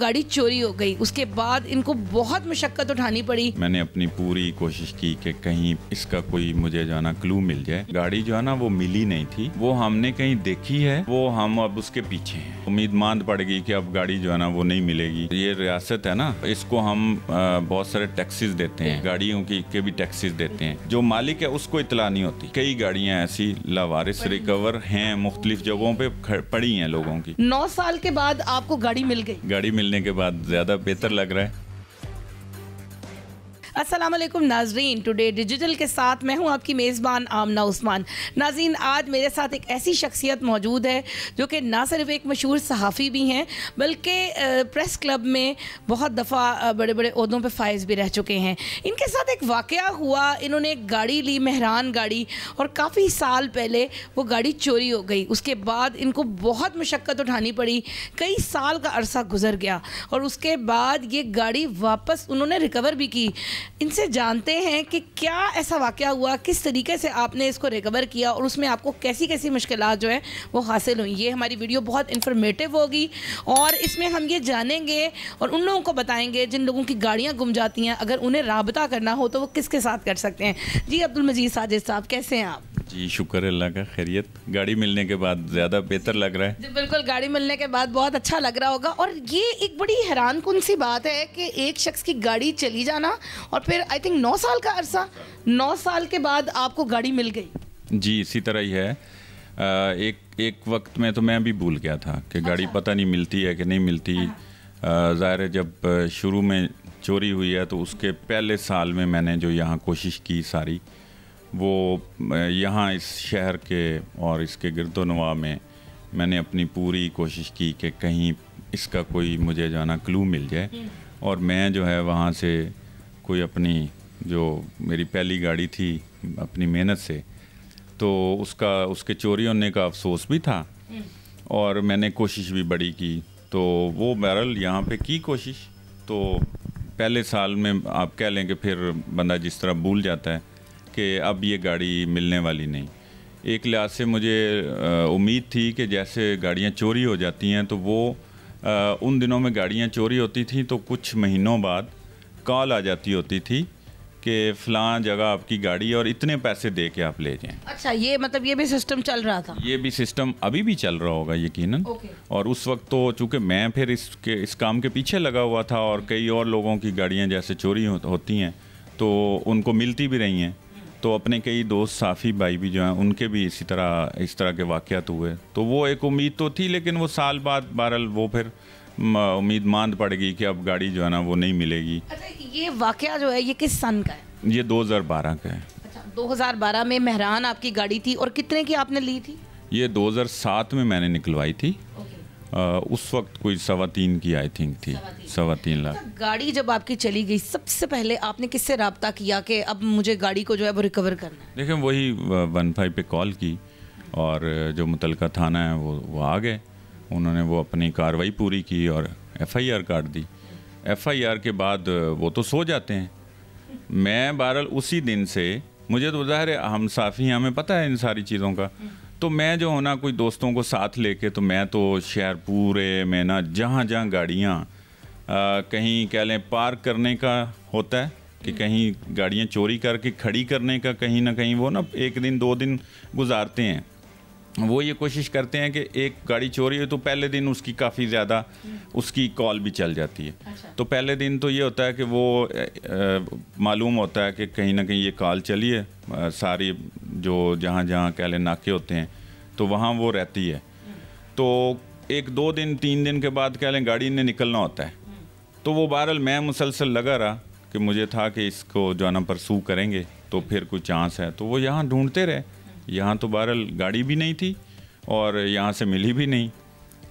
गाड़ी चोरी हो गई उसके बाद इनको बहुत मुशक्कत उठानी पड़ी मैंने अपनी पूरी कोशिश की कि कहीं इसका कोई मुझे जो ना क्लू मिल जाए गाड़ी जो है ना वो मिली नहीं थी वो हमने कहीं देखी है वो हम अब उसके पीछे हैं उम्मीद मांद पड़ गई कि अब गाड़ी जो है ना वो नहीं मिलेगी ये रियासत है ना इसको हम बहुत सारे टैक्सीज देते हैं गाड़ियों की के भी टैक्सीज देते हैं जो मालिक है उसको इतला नहीं होती कई गाड़ियाँ ऐसी लावारिस रिकवर हैं मुख्तलिफ जगहों पे पड़ी हैं लोगों की नौ साल के बाद आपको गाड़ी मिल गई गाड़ी मिल मिलने के बाद ज़्यादा बेहतर लग रहा है अस्सलाम वालेकुम नाजरीन टुडे डिजिटल के साथ मैं हूं आपकी मेज़बान आमना उस्मान नाजरीन आज मेरे साथ एक ऐसी शख्सियत मौजूद है जो कि ना सिर्फ एक मशहूर सहाफ़ी भी हैं बल्कि प्रेस क्लब में बहुत दफ़ा बड़े बड़े अहदों पर फायज भी रह चुके हैं इनके साथ एक वाक़ हुआ इन्होंने एक गाड़ी ली मेहरान गाड़ी और काफ़ी साल पहले वो गाड़ी चोरी हो गई उसके बाद इनको बहुत मशक्क़त उठानी पड़ी कई साल का अरसा गुजर गया और उसके बाद ये गाड़ी वापस उन्होंने रिकवर भी की इनसे जानते हैं कि क्या ऐसा वाक़ हुआ किस तरीके से आपने इसको रिकवर किया और उसमें आपको कैसी कैसी मुश्किल जो हैं वो हासिल हुई ये हमारी वीडियो बहुत इन्फॉर्मेटिव होगी और इसमें हम ये जानेंगे और उन लोगों को बताएंगे जिन लोगों की गाड़ियाँ गुम जाती हैं अगर उन्हें रबता करना हो तो वो किसके साथ कर सकते हैं जी अब्दुल मजीद साजिद साहब कैसे हैं आप जी शुक्र अल्लाह का खैरियत गाड़ी मिलने के बाद ज़्यादा बेहतर लग रहा है जी बिल्कुल गाड़ी मिलने के बाद बहुत अच्छा लग रहा होगा और ये एक बड़ी हैरान कन सी बात है कि एक शख्स की गाड़ी चली जाना और फिर आई थिंक नौ साल का अरसा नौ साल के बाद आपको गाड़ी मिल गई जी इसी तरह ही है आ, एक एक वक्त में तो मैं भी भूल गया था कि गाड़ी अच्छा। पता नहीं मिलती है कि नहीं मिलती हाँ। ज़ाहिर है जब शुरू में चोरी हुई है तो उसके पहले साल में मैंने जो यहाँ कोशिश की सारी वो यहाँ इस शहर के और इसके गिरदोनवा में मैंने अपनी पूरी कोशिश की कि कहीं इसका कोई मुझे जाना क्लू मिल जाए हम्म। और मैं जो है वहाँ से कोई अपनी जो मेरी पहली गाड़ी थी अपनी मेहनत से तो उसका उसके चोरी होने का अफसोस भी था हम्म। और मैंने कोशिश भी बड़ी की तो वो बैरल यहाँ पे की कोशिश तो पहले साल में आप कह लें कि फिर बंदा जिस तरह भूल जाता है कि अब ये गाड़ी मिलने वाली नहीं एक लिहाज से मुझे उम्मीद थी कि जैसे गाड़ियाँ चोरी हो जाती हैं तो वो उन दिनों में गाड़ियाँ चोरी होती थी तो कुछ महीनों बाद कॉल आ जाती होती थी कि फ़लाँ जगह आपकी गाड़ी और इतने पैसे दे के आप ले जाएं अच्छा ये मतलब ये भी सिस्टम चल रहा था ये भी सिस्टम अभी भी चल रहा होगा यकीनन और उस वक्त तो चूँकि मैं फिर इसके इस काम के पीछे लगा हुआ था और कई और लोगों की गाड़ियाँ जैसे चोरी हो, होती हैं तो उनको मिलती भी रही हैं तो अपने कई दोस्त साफ़ी भाई भी जो हैं उनके भी इसी तरह इस तरह के वाक़ात हुए तो वो एक उम्मीद तो थी लेकिन वो साल बाद बहरल वो फिर उम्मीद मान पड़ गई कि अब गाड़ी जो है ना वो नहीं मिलेगी अच्छा ये वाक़ जो है ये किस सन का है ये 2012 का है अच्छा 2012 में मेहरान आपकी गाड़ी थी और कितने की आपने ली थी ये 2007 में मैंने निकलवाई थी उस वक्त कोई सवा तीन की आई थिंक थी सवा तीन लाख अच्छा, गाड़ी जब आपकी चली गई सबसे पहले आपने किससे रबता किया कि अब मुझे गाड़ी को जो है वो रिकवर करना है देखिए वही वन फाइव पे कॉल की और जो मुतलका थाना है वो वो आ गए उन्होंने वो अपनी कार्रवाई पूरी की और एफआईआर काट दी एफआईआर के बाद वो तो सो जाते हैं मैं बहरहाल उसी दिन से मुझे तो ज़ाहिर हम साफ़ी हमें पता है इन सारी चीज़ों का तो मैं जो होना कोई दोस्तों को साथ लेके तो मैं तो शहर पूरे में ना जहाँ जहाँ गाड़ियाँ कहीं कह लें पार्क करने का होता है कि हम्म। कहीं गाड़ियाँ चोरी करके खड़ी करने का कहीं ना कहीं वो ना एक दिन दो दिन गुजारते हैं वो ये कोशिश करते हैं कि एक गाड़ी चोरी हो तो पहले दिन उसकी काफ़ी ज़्यादा उसकी कॉल भी चल जाती है अच्छा। तो पहले दिन तो ये होता है कि वो मालूम होता है कि कहीं ना कहीं ये कॉल चली है आ, सारी जो जहाँ जहाँ कह लें नाके होते हैं तो वहाँ वो रहती है तो एक दो दिन तीन दिन के बाद कह लें गाड़ी ने निकलना होता है तो वो बहरहाल मैं मुसलसल लगा रहा कि मुझे था कि इसको जो है ना परसू करेंगे तो फिर कोई चांस है तो वो यहाँ ढूंढते रहे यहाँ तो बहरहाल गाड़ी भी नहीं थी और यहाँ से मिली भी नहीं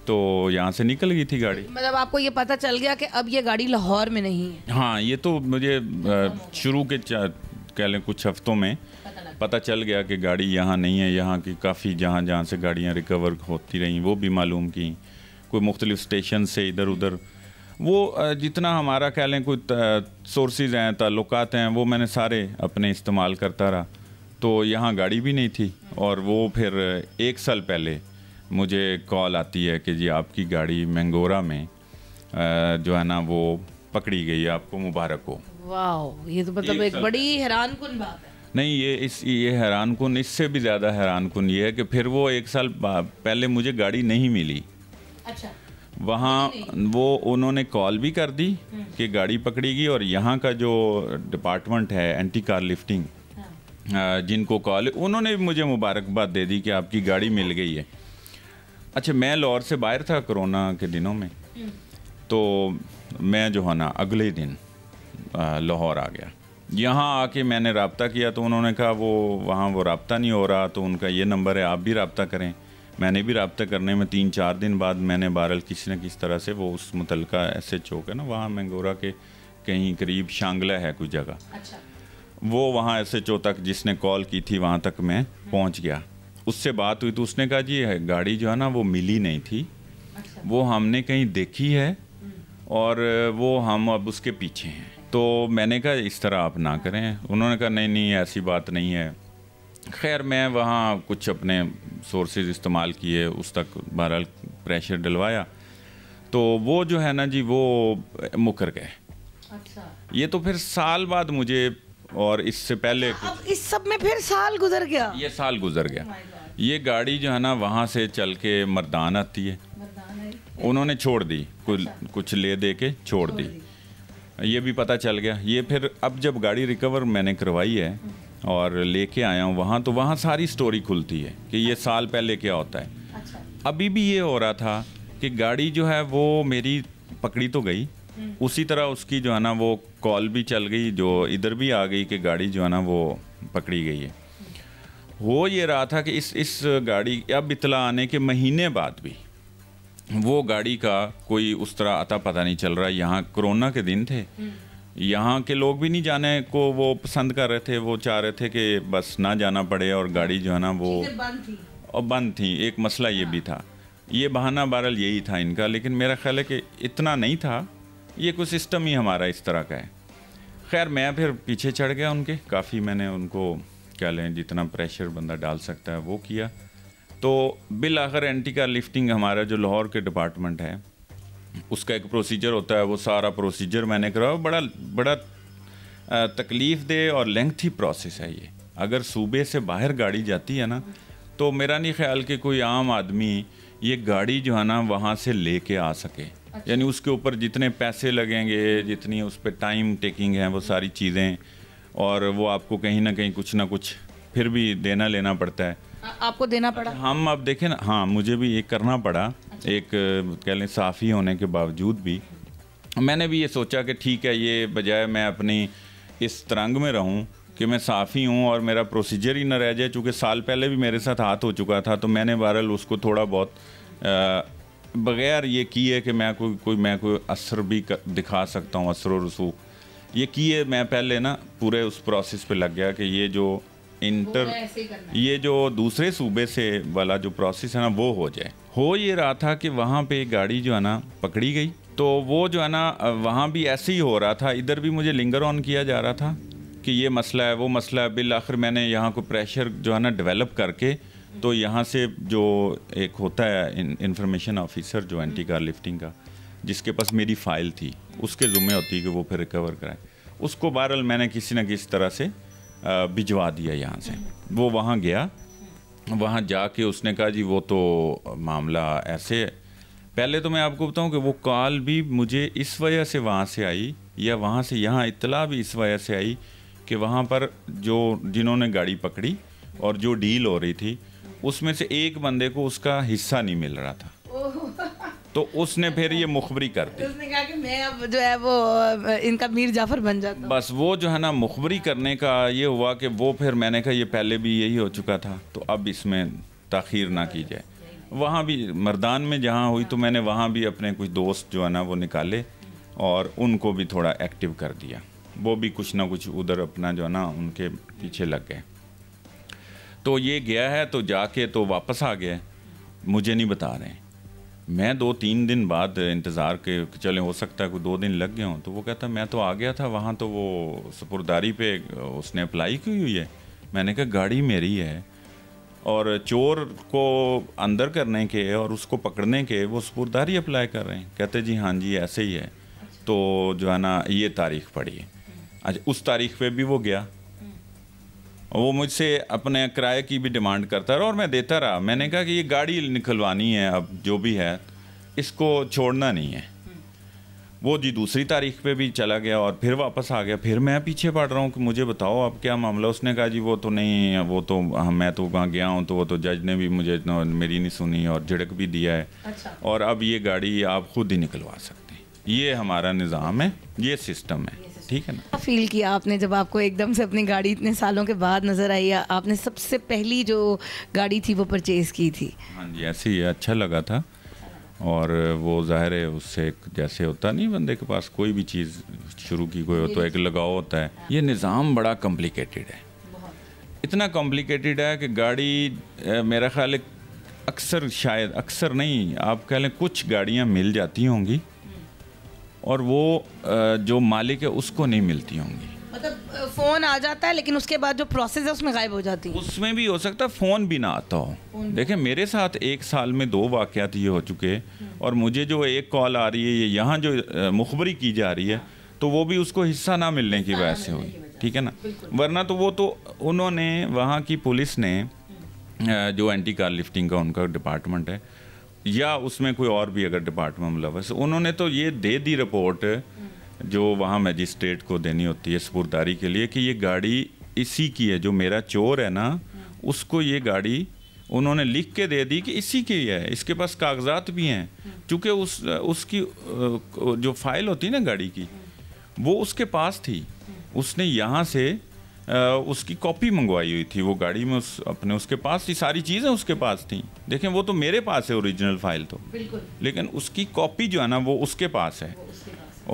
तो यहाँ से निकल गई थी गाड़ी मतलब आपको ये पता चल गया कि अब ये गाड़ी लाहौर में नहीं है हाँ ये तो मुझे शुरू के कह लें कुछ हफ्तों में पता चल गया कि गाड़ी यहाँ नहीं है यहाँ की काफ़ी जहाँ जहाँ से गाड़ियाँ रिकवर होती रहीं वो भी मालूम की कोई मुख्तलिफ स्टेशन से इधर उधर वो जितना हमारा कह लें कोई सोर्सेज हैं ताल्लुकात हैं वो मैंने सारे अपने इस्तेमाल करता रहा तो यहाँ गाड़ी भी नहीं थी और वो फिर एक साल पहले मुझे कॉल आती है कि जी आपकी गाड़ी मैंगोरा में जो है ना वो पकड़ी गई है आपको मुबारक हो वाह ये तो मतलब एक, एक बड़ी हैरान कन बात है नहीं ये इस ये हैरान कन इससे भी ज़्यादा हैरान कन ये है कि फिर वो एक साल पहले मुझे गाड़ी नहीं मिली अच्छा वहाँ वो उन्होंने कॉल भी कर दी हम्म। कि गाड़ी पकड़ी गई और यहाँ का जो डिपार्टमेंट है एंटी कार लिफ्टिंग जिनको कॉल उन्होंने भी मुझे मुबारकबाद दे दी कि आपकी गाड़ी मिल गई है अच्छा मैं लाहौर से बाहर था कोरोना के दिनों में तो मैं जो है ना अगले दिन लाहौर आ गया यहाँ आके मैंने रबता किया तो उन्होंने कहा वो वहाँ वो रबता नहीं हो रहा तो उनका ये नंबर है आप भी रबता करें मैंने भी रबता करने में तीन चार दिन बाद मैंने बहरल किसी न किस तरह से वो उस मुतलका एस एच ओ का ना वहाँ मैंगोरा के कहीं करीब शांगला है कुछ जगह अच्छा। वो वहाँ एस एच ओ तक जिसने कॉल की थी वहाँ तक मैं पहुँच गया उससे बात हुई तो उसने कहा जी गाड़ी जो है ना वो मिली नहीं थी अच्छा। वो हमने कहीं देखी है और वो हम अब उसके पीछे हैं तो मैंने कहा इस तरह आप ना करें उन्होंने कहा नहीं नहीं ऐसी बात नहीं है खैर मैं वहाँ कुछ अपने सोर्सेज इस्तेमाल किए उस तक बहरहाल प्रेशर डलवाया तो वो जो है ना जी वो मुकर गए अच्छा ये तो फिर साल बाद मुझे और इससे पहले अब इस सब में फिर साल गुजर गया ये साल गुजर गया ये गाड़ी जो है ना वहाँ से चल के मरदान आती है उन्होंने छोड़ दी कुछ अच्छा। कुछ ले दे के छोड़, छोड़ दी।, दी ये भी पता चल गया ये फिर अब जब गाड़ी रिकवर मैंने करवाई है और लेके आया हूँ वहाँ तो वहाँ सारी स्टोरी खुलती है कि ये साल पहले क्या होता है अच्छा। अभी भी ये हो रहा था कि गाड़ी जो है वो मेरी पकड़ी तो गई हम्म। उसी तरह उसकी जो है ना वो कॉल भी चल गई जो इधर भी आ गई कि गाड़ी जो है ना वो पकड़ी गई है हो ये रहा था कि इस इस गाड़ी अब इतला आने के महीने बाद भी वो गाड़ी का कोई उस तरह आता पता नहीं चल रहा यहाँ कोरोना के दिन थे हम्म। यहाँ के लोग भी नहीं जाने को वो पसंद कर रहे थे वो चाह रहे थे कि बस ना जाना पड़े और गाड़ी जो है ना वो बंद थी और बंद थी एक मसला ये भी था ये बहाना बहरल यही था इनका लेकिन मेरा ख्याल है कि इतना नहीं था ये कुछ सिस्टम ही हमारा इस तरह का है खैर मैं फिर पीछे चढ़ गया उनके काफ़ी मैंने उनको क्या लें जितना प्रेशर बंदा डाल सकता है वो किया तो बिल आखिर एंटी कार लिफ्टिंग हमारा जो लाहौर के डिपार्टमेंट है उसका एक प्रोसीजर होता है वो सारा प्रोसीजर मैंने कराया बड़ा बड़ा तकलीफ़ दे और लेंथी प्रोसेस है ये अगर सूबे से बाहर गाड़ी जाती है ना तो मेरा नहीं ख्याल कि कोई आम आदमी ये गाड़ी जो है ना वहाँ से ले आ सके अच्छा। यानी उसके ऊपर जितने पैसे लगेंगे जितनी उस पर टाइम टेकिंग है वो सारी चीज़ें और वो आपको कहीं ना कहीं कुछ ना कुछ फिर भी देना लेना पड़ता है आ, आपको देना पड़ा अच्छा, हम अब देखें ना हाँ मुझे भी ये करना पड़ा अच्छा। एक कह लें साफ़ी होने के बावजूद भी मैंने भी ये सोचा कि ठीक है ये बजाय मैं अपनी इस तरंग में रहूं कि मैं साफ़ी हूँ और मेरा प्रोसीजर ही ना रह जाए चूँकि साल पहले भी मेरे साथ हाथ हो चुका था तो मैंने बहरल उसको थोड़ा बहुत आ, बगैर ये किए कि मैं कोई कोई मैं कोई असर भी कर, दिखा सकता हूँ असर रसूख ये किए मैं पहले ना पूरे उस प्रोसेस पे लग गया कि ये जो इंटर ये जो दूसरे सूबे से वाला जो प्रोसेस है ना वो हो जाए हो ये रहा था कि वहाँ पे गाड़ी जो है ना पकड़ी गई तो वो जो है ना वहाँ भी ऐसे ही हो रहा था इधर भी मुझे लिंगर ऑन किया जा रहा था कि ये मसला है वो मसला है बिल आखिर मैंने यहाँ को प्रेशर जो है ना डेवलप करके तो यहाँ से जो एक होता है इंफॉर्मेशन ऑफिसर जो एंटी कार लिफ्टिंग का जिसके पास मेरी फाइल थी उसके जुम्मे होती है कि वो फिर रिकवर कराए उसको बहरहाल मैंने किसी न किसी तरह से भिजवा दिया यहाँ से वो वहाँ गया वहाँ जाके उसने कहा जी वो तो मामला ऐसे है पहले तो मैं आपको बताऊं कि वो कॉल भी मुझे इस वजह से वहाँ से आई या वहाँ से यहाँ इतला भी इस वजह से आई कि वहाँ पर जो जिन्होंने गाड़ी पकड़ी और जो डील हो रही थी उसमें से एक बंदे को उसका हिस्सा नहीं मिल रहा था तो उसने फिर ये मुखबरी कर दी उसने कहा कि मैं अब जो है वो इनका मीर जाफर बन जाता बस वो जो है ना मुखबरी करने का ये हुआ कि वो फिर मैंने कहा ये पहले भी यही हो चुका था तो अब इसमें तखीर ना की जाए वहाँ भी मर्दान में जहाँ हुई तो मैंने वहाँ भी अपने कुछ दोस्त जो है ना वो निकाले और उनको भी थोड़ा एक्टिव कर दिया वो भी कुछ ना कुछ उधर अपना जो है ना उनके पीछे लग गए तो ये गया है तो जाके तो वापस आ गया मुझे नहीं बता रहे मैं दो तीन दिन बाद इंतज़ार के चले हो सकता है कोई दो दिन लग गए हों तो वो कहता मैं तो आ गया था वहाँ तो वो सपुरदारी पे उसने अप्लाई की हुई है मैंने कहा गाड़ी मेरी है और चोर को अंदर करने के और उसको पकड़ने के वो सपुरदारी अप्लाई कर रहे हैं कहते जी हाँ जी ऐसे ही है तो जो है ना ये तारीख पड़ी है अच्छा उस तारीख पे भी वो गया वो मुझसे अपने किराए की भी डिमांड करता रहा और मैं देता रहा मैंने कहा कि ये गाड़ी निकलवानी है अब जो भी है इसको छोड़ना नहीं है वो जी दूसरी तारीख पे भी चला गया और फिर वापस आ गया फिर मैं पीछे पड़ रहा हूँ कि मुझे बताओ अब क्या मामला उसने कहा जी वो तो नहीं वो तो हाँ, मैं तो वहाँ गया हूँ तो वो तो जज ने भी मुझे मेरी नहीं सुनी और झिड़क भी दिया है अच्छा। और अब ये गाड़ी आप खुद ही निकलवा सकते हैं ये हमारा निज़ाम है ये सिस्टम है ठीक है ना फील किया आपने जब आपको एकदम से अपनी गाड़ी इतने सालों के बाद नज़र आई आपने सबसे पहली जो गाड़ी थी वो परचेज़ की थी हाँ जी ऐसे ही अच्छा लगा था और वो ज़ाहिर है उससे जैसे होता नहीं बंदे के पास कोई भी चीज़ शुरू की कोई हो तो एक लगाव होता है ये निज़ाम बड़ा कॉम्प्लिकेटेड है इतना कॉम्प्लिकेटेड है कि गाड़ी मेरा ख्याल अक्सर शायद अक्सर नहीं आप कह लें कुछ गाड़ियाँ मिल जाती होंगी और वो जो मालिक है उसको नहीं मिलती होंगी मतलब फ़ोन आ जाता है लेकिन उसके बाद जो प्रोसेस है उसमें गायब हो जाती है उसमें भी हो सकता है फ़ोन भी ना आता हो देखे मेरे साथ एक साल में दो वाक़त ये हो चुके हम्म। और मुझे जो एक कॉल आ रही है ये यहाँ जो मुखबरी की जा रही है तो वो भी उसको हिस्सा ना मिलने की वजह से हुई ठीक है ना वरना तो वो तो उन्होंने वहाँ की पुलिस ने हम्म। जो एंटी कार लिफ्टिंग का उनका डिपार्टमेंट है या उसमें कोई और भी अगर डिपार्टमेंट में लवर्स उन्होंने तो ये दे दी रिपोर्ट जो वहाँ मजिस्ट्रेट को देनी होती है सपुरदारी के लिए कि ये गाड़ी इसी की है जो मेरा चोर है ना उसको ये गाड़ी उन्होंने लिख के दे दी कि इसी की है इसके पास कागजात भी हैं क्योंकि उस उसकी जो फाइल होती है ना गाड़ी की वो उसके पास थी उसने यहाँ से उसकी कॉपी मंगवाई हुई थी वो गाड़ी में उस अपने उसके पास थी सारी चीज़ें उसके पास थी देखें वो तो मेरे पास है ओरिजिनल फाइल तो लेकिन उसकी कॉपी जो है ना वो उसके पास है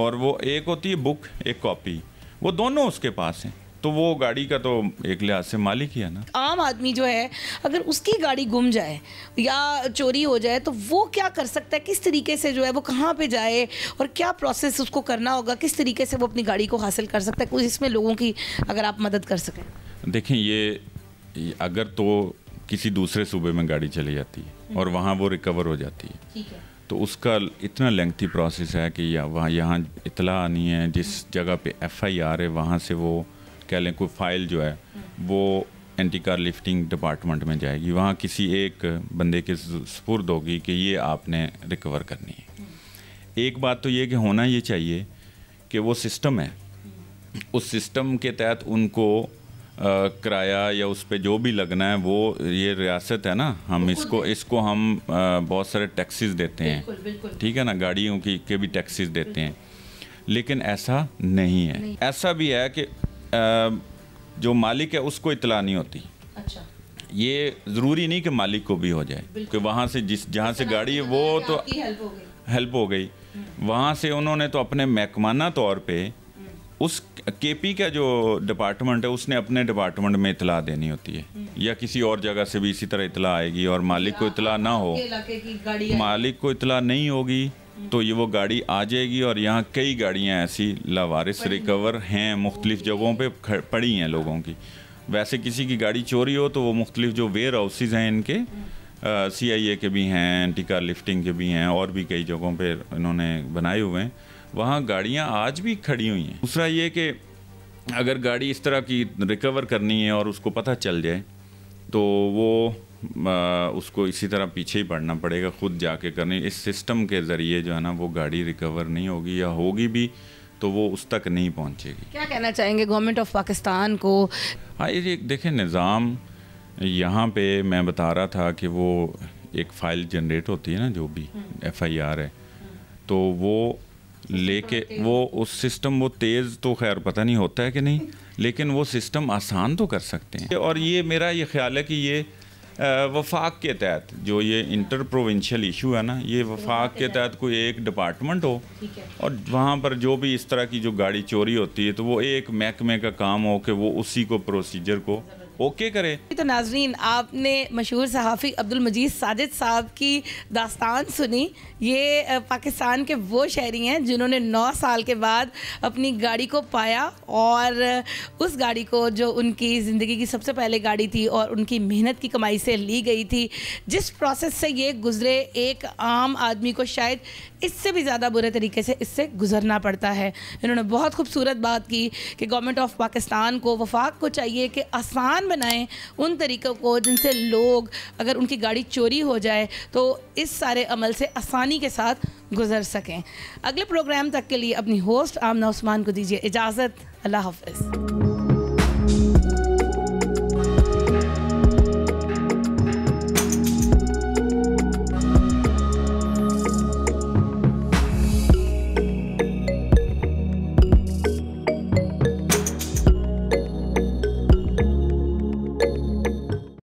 और वो एक होती है बुक एक कॉपी वो दोनों उसके पास हैं तो वो गाड़ी का तो एक लिहाज से मालिक ही है ना आम आदमी जो है अगर उसकी गाड़ी गुम जाए या चोरी हो जाए तो वो क्या कर सकता है किस तरीके से जो है वो कहाँ पे जाए और क्या प्रोसेस उसको करना होगा किस तरीके से वो अपनी गाड़ी को हासिल कर सकता है कुछ इसमें लोगों की अगर आप मदद कर सकें देखें ये अगर तो किसी दूसरे सूबे में गाड़ी चली जाती है हम्म। और वहाँ वो रिकवर हो जाती है तो उसका इतना लेंथी प्रोसेस है कि वहाँ यहाँ इतला आनी है जिस जगह पे एफआईआर है वहाँ से वो कह लें कोई फाइल जो है वो एंटी कार लिफ्टिंग डिपार्टमेंट में जाएगी वहाँ किसी एक बंदे के सपुर्द होगी कि ये आपने रिकवर करनी है एक बात तो ये कि होना ये चाहिए कि वो सिस्टम है उस सिस्टम के तहत उनको किराया या उस पर जो भी लगना है वो ये रियासत है ना हम इसको इसको हम आ, बहुत सारे टैक्सेस देते हैं ठीक है ना गाड़ियों की के भी टैक्सेस देते हैं लेकिन ऐसा नहीं है ऐसा भी है कि जो मालिक है उसको इतला नहीं होती अच्छा ये ज़रूरी नहीं कि मालिक को भी हो जाए क्योंकि वहाँ से जिस जहाँ से गाड़ी तो है वो तो हेल्प हो गई हम्म। वहाँ से उन्होंने तो अपने महकमाना तौर पर हम्म। उस केपी का जो डिपार्टमेंट है उसने अपने डिपार्टमेंट में इतला देनी होती है हम्म। या किसी और जगह से भी इसी तरह इतला आएगी और मालिक को इतला ना हो मालिक को इतला नहीं होगी तो ये वो गाड़ी आ जाएगी और यहाँ कई गाड़ियाँ ऐसी लावारिस रिकवर हैं मुख्तलिफ जगहों पर पड़ी हैं लोगों की वैसे किसी की गाड़ी चोरी हो तो वो मुख्तलिफ जो वेयर हाउसेज हैं इनके सी आई ए के भी हैं कार लिफ्टिंग के भी हैं और भी कई जगहों पर इन्होंने बनाए हुए हैं वहाँ गाड़ियाँ आज भी खड़ी हुई हैं दूसरा ये कि अगर गाड़ी इस तरह की रिकवर करनी है और उसको पता चल जाए तो वो उसको इसी तरह पीछे ही पड़ना पड़ेगा खुद जाके करने इस सिस्टम के ज़रिए जो है ना वो गाड़ी रिकवर नहीं होगी या होगी भी तो वो उस तक नहीं पहुंचेगी क्या कहना चाहेंगे गवर्नमेंट ऑफ पाकिस्तान को हाँ ये देखें निज़ाम यहाँ पे मैं बता रहा था कि वो एक फ़ाइल जनरेट होती है ना जो भी एफ आई आर है हम्म। तो वो लेके वो उस सिस्टम वो तेज़ तो खैर पता नहीं होता है कि नहीं लेकिन वो सिस्टम आसान तो कर सकते हैं और ये मेरा ये ख्याल है कि ये वफाक के तहत जो ये इंटर प्रोविंशियल इशू है ना ये वफाक के तहत कोई एक डिपार्टमेंट हो और वहाँ पर जो भी इस तरह की जो गाड़ी चोरी होती है तो वो एक महकमे का काम हो कि वो उसी को प्रोसीजर को ओके करें तो नाजरीन आपने मशहूर सहाफ़ी अब्दुल मजीद साजिद साहब की दास्तान सुनी ये पाकिस्तान के वो शहरी हैं जिन्होंने नौ साल के बाद अपनी गाड़ी को पाया और उस गाड़ी को जो उनकी ज़िंदगी की सबसे पहले गाड़ी थी और उनकी मेहनत की कमाई से ली गई थी जिस प्रोसेस से ये गुज़रे एक आम आदमी को शायद इससे भी ज़्यादा बुरे तरीके से इससे गुजरना पड़ता है इन्होंने बहुत खूबसूरत बात की कि गवर्नमेंट ऑफ पाकिस्तान को वफाक को चाहिए कि आसान बनाएं उन तरीक़ों को जिनसे लोग अगर उनकी गाड़ी चोरी हो जाए तो इस सारे अमल से आसानी के साथ गुजर सकें अगले प्रोग्राम तक के लिए अपनी होस्ट आमना उस्मान को दीजिए इजाज़त अल्लाह हाफ